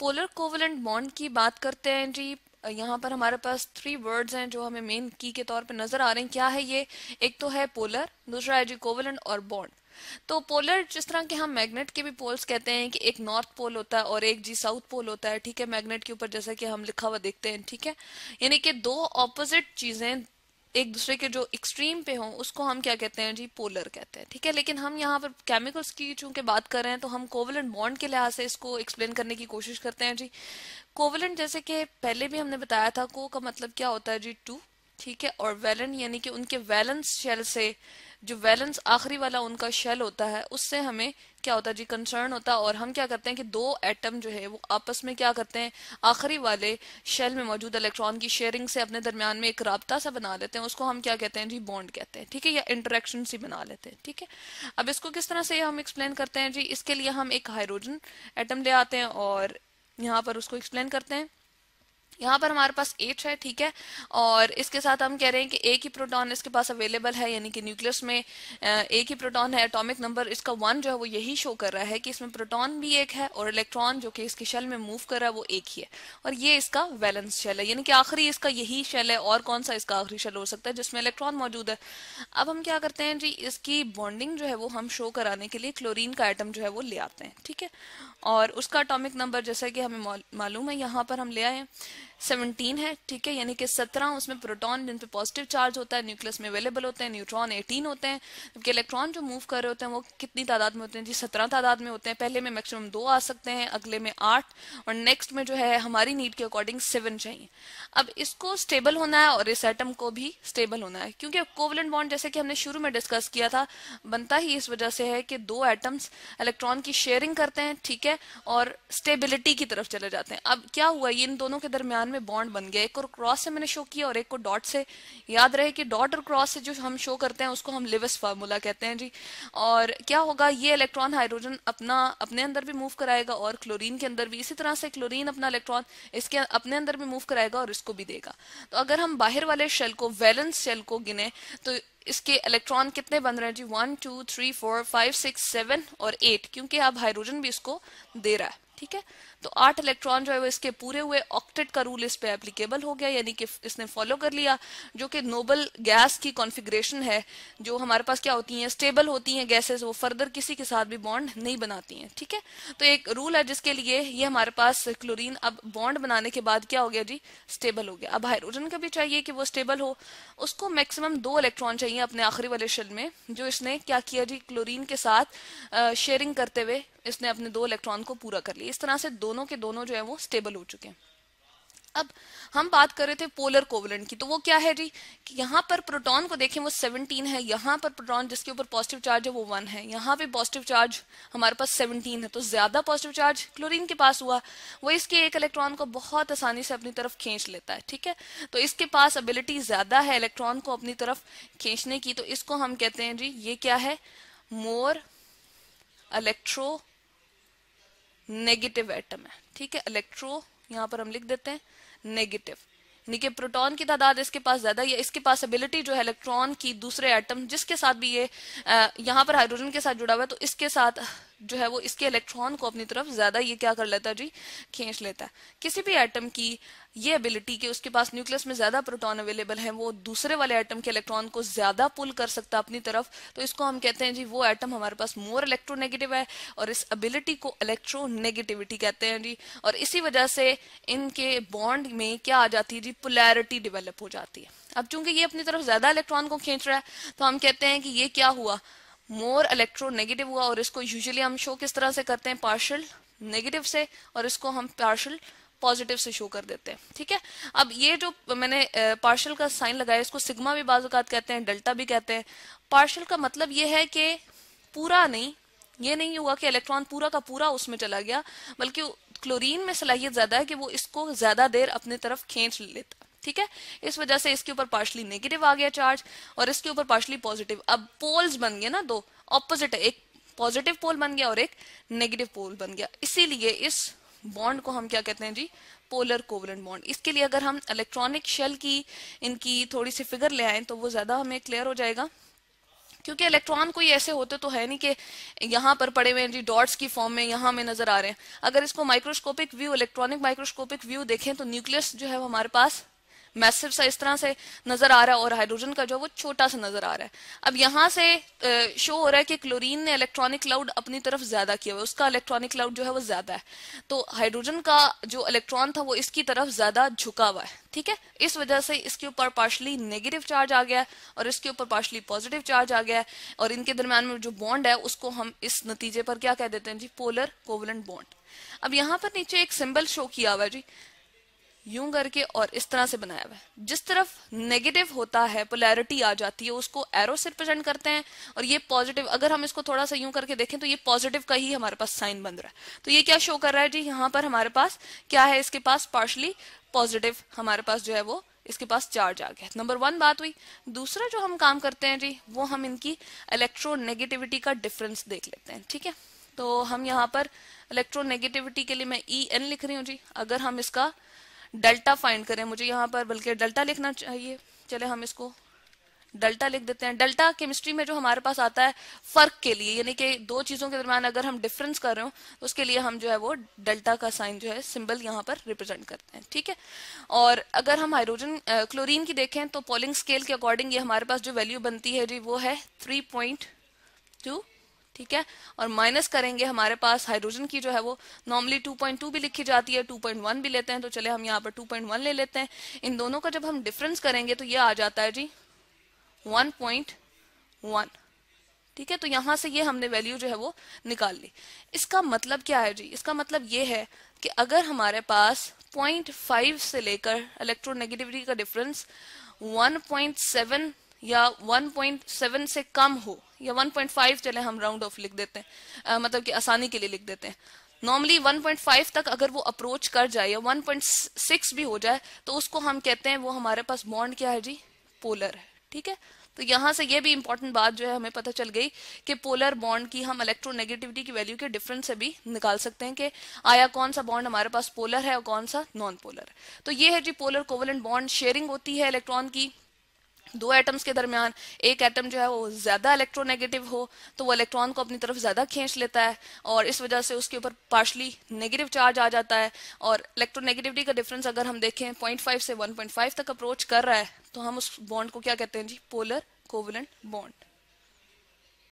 polar covalent bond की बात करते हैं जी यहाँ पर हमारे पास थ्री वर्ड्स हैं जो हमें मेन की के तौर पे नजर आ रहे हैं क्या है ये एक तो है पोलर दूसरा है जी कोवलेंट और बॉन्ड तो पोलर जिस तरह के हम मैग्नेट के भी पोल्स कहते हैं कि एक नॉर्थ पोल होता है और एक जी साउथ पोल होता है ठीक है मैग्नेट के ऊपर जैसा कि हम लिखा हुआ देखते हैं ठीक है यानी कि दो ऑपोजिट चीजें एक दूसरे के जो एक्सट्रीम पे हों उसको हम क्या कहते हैं जी पोलर कहते हैं ठीक है लेकिन हम यहाँ पर केमिकल्स की चूंकि बात कर रहे हैं तो हम कोवलेंट बॉन्ड के लिहाज से इसको एक्सप्लेन करने की कोशिश करते हैं जी कोवलेंट जैसे कि पहले भी हमने बताया था को का मतलब क्या होता है जी टू ठीक है और वेलन यानी कि उनके वैलेंस शेल से जो वैलेंस आखिरी वाला उनका शेल होता है उससे हमें क्या होता है जी कंसर्न होता है और हम क्या करते हैं कि दो एटम जो है वो आपस में क्या करते हैं आखिरी वाले शेल में मौजूद इलेक्ट्रॉन की शेयरिंग से अपने दरमियान में एक रबता सा बना लेते हैं उसको हम क्या कहते हैं जी बॉन्ड कहते हैं ठीक है या इंटरेक्शन सी बना लेते हैं ठीक है अब इसको किस तरह से हम एक्सप्लेन करते हैं जी इसके लिए हम एक हाइड्रोजन एटम ले आते हैं और यहाँ पर उसको एक्सप्लेन करते हैं यहाँ पर हमारे पास एट है ठीक है और इसके साथ हम कह रहे हैं कि एक ही प्रोटॉन इसके पास अवेलेबल है यानी कि न्यूक्लियस में एक ही प्रोटॉन है एटॉमिक नंबर इसका वन जो है वो यही शो कर रहा है कि इसमें प्रोटॉन भी एक है और इलेक्ट्रॉन जो कि इसके शेल में मूव कर रहा है वो एक ही है और ये इसका वैलेंस शेल है यानी कि आखिरी इसका यही शेल है और कौन सा इसका आखिरी शेल हो सकता है जिसमें इलेक्ट्रॉन मौजूद है अब हम क्या करते हैं जी इसकी बॉन्डिंग जो है वो हम शो कराने के लिए क्लोरिन का आइटम जो है वो ले आते हैं ठीक है और उसका अटोमिक नंबर जैसा कि हमें मालूम है यहाँ पर हम ले आए 17 है ठीक है यानी कि 17 उसमें प्रोटॉन जिन पे पॉजिटिव चार्ज होता है न्यूक्लियस में अवेलेबल होते हैं न्यूट्रॉन 18 होते हैं जबकि इलेक्ट्रॉन जो मूव कर रहे होते हैं वो कितनी तादाद में होते हैं जी 17 तादाद में होते हैं पहले में मैक्सिमम दो आ सकते हैं अगले में आठ और नेक्स्ट में जो है हमारी नीड के अकॉर्डिंग सेवन चाहिए अब इसको स्टेबल होना है और इस एटम को भी स्टेबल होना है क्योंकि कोवलेंट बॉन्ड जैसे कि हमने शुरू में डिस्कस किया था बनता ही इस वजह से है कि दो एटम्स इलेक्ट्रॉन की शेयरिंग करते हैं ठीक है और स्टेबिलिटी की तरफ चले जाते हैं अब क्या हुआ ये इन दोनों के दरमियान में बॉन्ड बन गया एक और क्रॉस से मैंने शो किया और एक को डॉट से याद रहे कि डॉट और क्रॉस से जो हम शो करते हैं उसको हम लिवस फार्मूला कहते हैं जी और क्या होगा ये इलेक्ट्रॉन हाइड्रोजन अपना अपने अंदर भी मूव कराएगा और क्लोरीन के अंदर भी इसी तरह से क्लोरीन अपना इलेक्ट्रॉन इसके अपने अंदर भी मूव कराएगा और इसको भी देगा तो अगर हम बाहर वाले शेल को वैलेंस शेल को गिने तो इसके इलेक्ट्रॉन कितने बन रहे हैं जी one two three four five six seven और एट क्योंकि अब हाइड्रोजन भी इसको दे रहा है ठीक है तो आठ इलेक्ट्रॉन जो है वो इसके पूरे हुए ऑक्टेट का रूल इस पे एप्लीकेबल हो गया यानी कि इसने फॉलो कर लिया जो कि नोबल गैस की कॉन्फिग्रेशन है जो हमारे पास क्या होती है स्टेबल होती है गैसेस वो फर्दर किसी के साथ भी बॉन्ड नहीं बनाती हैं ठीक है तो एक रूल है जिसके लिए ये हमारे पास क्लोरीन अब बॉन्ड बनाने के बाद क्या हो गया जी स्टेबल हो गया अब हाइड्रोजन का भी चाहिए कि वो स्टेबल हो उसको मैक्सिमम दो इलेक्ट्रॉन चाहिए अपने आखिरी वाले शल में जो इसने क्या किया जी क्लोरीन के साथ शेयरिंग करते हुए इसने अपने दो इलेक्ट्रॉन को पूरा कर लिया इस तरह से दो दोनों के दोनों जो है वो स्टेबल हो चुके हैं अब हम बात कर रहे थे पोलर कोवलेंट की तो वो क्या है जी कि यहाँ पर प्रोटॉन को देखें वो 17 है यहाँ पर प्रोटॉन जिसके ऊपर पॉजिटिव चार्ज है वो 1 है यहाँ पे पॉजिटिव चार्ज हमारे पास 17 है तो ज्यादा पॉजिटिव चार्ज क्लोरीन के पास हुआ वो इसके एक इलेक्ट्रॉन को बहुत आसानी से अपनी तरफ खींच लेता है ठीक है तो इसके पास एबिलिटी ज्यादा है इलेक्ट्रॉन को अपनी तरफ खींचने की तो इसको हम कहते हैं जी ये क्या है मोर इलेक्ट्रो नेगेटिव एटम है ठीक है इलेक्ट्रो यहाँ पर हम लिख देते हैं नेगेटिव यानी कि प्रोटॉन की तादाद इसके पास ज्यादा या इसके पास एबिलिटी जो है इलेक्ट्रॉन की दूसरे एटम जिसके साथ भी ये यह, यहाँ पर हाइड्रोजन के साथ जुड़ा हुआ है तो इसके साथ जो है वो इसके इलेक्ट्रॉन को अपनी तरफ ज्यादा ये क्या कर लेता है जी खींच लेता है किसी भी एटम की ये एबिलिटी कि उसके पास न्यूक्लियस में ज्यादा प्रोटॉन अवेलेबल है वो दूसरे वाले एटम के इलेक्ट्रॉन को ज्यादा पुल कर सकता है अपनी तरफ तो इसको हम कहते हैं जी वो एटम हमारे पास मोर इलेक्ट्रोनेगेटिव है और इस एबिलिटी को इलेक्ट्रोनेगेटिविटी कहते हैं जी और इसी वजह से इनके बॉन्ड में क्या आ जाती है जी पुलैरिटी डिवेलप हो जाती है अब चूंकि ये अपनी तरफ ज्यादा इलेक्ट्रॉन को खींच रहा है तो हम कहते हैं कि ये क्या हुआ मोर इलेक्ट्रोनेगेटिव हुआ और इसको यूजुअली हम शो किस तरह से करते हैं पार्शल नेगेटिव से और इसको हम पार्शल पॉजिटिव से शो कर देते हैं ठीक है अब ये जो मैंने पार्शल का साइन लगाया इसको सिग्मा भी बाजूकात कहते हैं डेल्टा भी कहते हैं पार्शल का मतलब ये है कि पूरा नहीं ये नहीं हुआ कि इलेक्ट्रॉन पूरा का पूरा उसमें चला गया बल्कि क्लोरीन में सलाहियत ज्यादा है कि वो इसको ज्यादा देर अपनी तरफ खींच लेता ठीक है इस वजह से इसके ऊपर पार्शली नेगेटिव आ गया चार्ज और इसके ऊपर पार्शली पॉजिटिव अब पोल्स बन गए ना दो ऑपोजिट एक पॉजिटिव पोल बन गया और एक नेगेटिव पोल बन गया इसीलिए इस बॉन्ड को हम क्या कहते हैं जी पोलर कोवलेंट बॉन्ड इसके लिए अगर हम इलेक्ट्रॉनिक शेल की इनकी थोड़ी सी फिगर ले आए तो वो ज्यादा हमें क्लियर हो जाएगा क्योंकि इलेक्ट्रॉन कोई ऐसे होते तो है नहीं कि यहाँ पर पड़े हुए जी डॉट्स की फॉर्म में यहाँ में नजर आ रहे हैं अगर इसको microscopic view electronic microscopic view देखें तो न्यूक्लियस जो है हमारे पास मैसिव सा इस तरह से नजर आ रहा है और हाइड्रोजन का जो है वो छोटा सा नजर आ रहा है अब यहाँ से शो हो रहा है कि क्लोरीन ने इलेक्ट्रॉनिक क्लाउड अपनी तरफ ज्यादा किया हुआ है उसका इलेक्ट्रॉनिक क्लाउड जो है वो ज्यादा है तो हाइड्रोजन का जो इलेक्ट्रॉन था वो इसकी तरफ ज्यादा झुका हुआ है ठीक है इस वजह से इसके ऊपर पार्शली नेगेटिव चार्ज आ गया है और इसके ऊपर पार्शली पॉजिटिव चार्ज आ गया है और इनके दरम्यान में जो बॉन्ड है उसको हम इस नतीजे पर क्या कह देते हैं जी पोलर कोवलेंट बॉन्ड अब यहाँ पर नीचे एक सिंबल शो किया हुआ है जी यूं करके और इस तरह से बनाया हुआ है जिस तरफ नेगेटिव होता है पोलैरिटी आ जाती है उसको एरो से रिप्रेजेंट करते हैं और ये पॉजिटिव अगर हम इसको थोड़ा सा यूं करके देखें तो ये पॉजिटिव का ही हमारे पास साइन बन रहा है तो ये क्या शो कर रहा है जी यहाँ पर हमारे पास क्या है इसके पास पार्शली पॉजिटिव हमारे पास जो है वो इसके पास चार्ज आ गया नंबर वन बात हुई दूसरा जो हम काम करते हैं जी वो हम इनकी इलेक्ट्रोनेगेटिविटी का डिफरेंस देख लेते हैं ठीक है तो हम यहाँ पर इलेक्ट्रोनेगेटिविटी के लिए मैं ई e एन लिख रही हूँ जी अगर हम इसका डेल्टा फाइंड करें मुझे यहाँ पर बल्कि डेल्टा लिखना चाहिए चले हम इसको डेल्टा लिख देते हैं डेल्टा केमिस्ट्री में जो हमारे पास आता है फर्क के लिए यानी कि दो चीजों के दरमियान अगर हम डिफरेंस कर रहे हो तो उसके लिए हम जो है वो डेल्टा का साइन जो है सिंबल यहाँ पर रिप्रेजेंट करते हैं ठीक है और अगर हम हाइड्रोजन क्लोरीन की देखें तो पोलिंग स्केल के अकॉर्डिंग ये हमारे पास जो वैल्यू बनती है जी वो है थ्री पॉइंट टू ठीक है और माइनस करेंगे हमारे पास हाइड्रोजन की जो है वो नॉर्मली 2.2 भी लिखी जाती है 2.1 भी लेते हैं तो चले हम यहाँ पर 2.1 ले लेते हैं इन दोनों का जब हम डिफरेंस करेंगे तो ये आ जाता है जी 1.1 ठीक है तो यहां से ये हमने वैल्यू जो है वो निकाल ली इसका मतलब क्या है जी इसका मतलब ये है कि अगर हमारे पास पॉइंट से लेकर इलेक्ट्रोनेगेटिविटी का डिफरेंस वन या 1.7 से कम हो या 1.5 चले हम राउंड ऑफ लिख देते हैं आ, मतलब कि आसानी के लिए लिख देते हैं नॉर्मली 1.5 तक अगर वो अप्रोच कर जाए या 1.6 भी हो जाए तो उसको हम कहते हैं वो हमारे पास बॉन्ड क्या है जी पोलर है ठीक है तो यहां से ये भी इंपॉर्टेंट बात जो है हमें पता चल गई कि पोलर बॉन्ड की हम इलेक्ट्रोनेगेटिविटी की वैल्यू के डिफरेंस से भी निकाल सकते हैं कि आया कौन सा बॉन्ड हमारे पास पोलर है और कौन सा नॉन पोलर तो ये है जी पोलर कोवलेंट बॉन्ड शेयरिंग होती है इलेक्ट्रॉन की दो एटम्स के दरमियान एक एटम जो है वो ज्यादा इलेक्ट्रोनेगेटिव हो तो वो इलेक्ट्रॉन को अपनी तरफ ज्यादा खींच लेता है और इस वजह से उसके ऊपर पार्शली नेगेटिव चार्ज आ जाता है और इलेक्ट्रोनेगेटिविटी का डिफरेंस अगर हम देखें 0.5 से 1.5 तक अप्रोच कर रहा है तो हम उस बॉन्ड को क्या कहते हैं जी पोलर कोवलेंट बॉन्ड